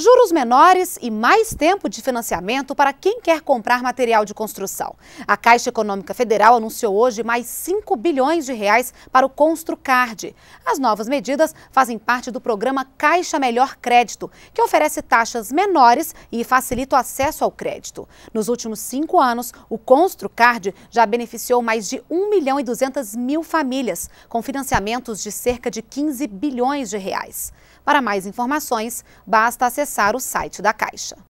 Juros menores e mais tempo de financiamento para quem quer comprar material de construção. A Caixa Econômica Federal anunciou hoje mais 5 bilhões de reais para o Construcard. As novas medidas fazem parte do programa Caixa Melhor Crédito, que oferece taxas menores e facilita o acesso ao crédito. Nos últimos cinco anos, o Construcard já beneficiou mais de 1 milhão e 200 mil famílias, com financiamentos de cerca de 15 bilhões de reais. Para mais informações, basta acessar acessar o site da Caixa.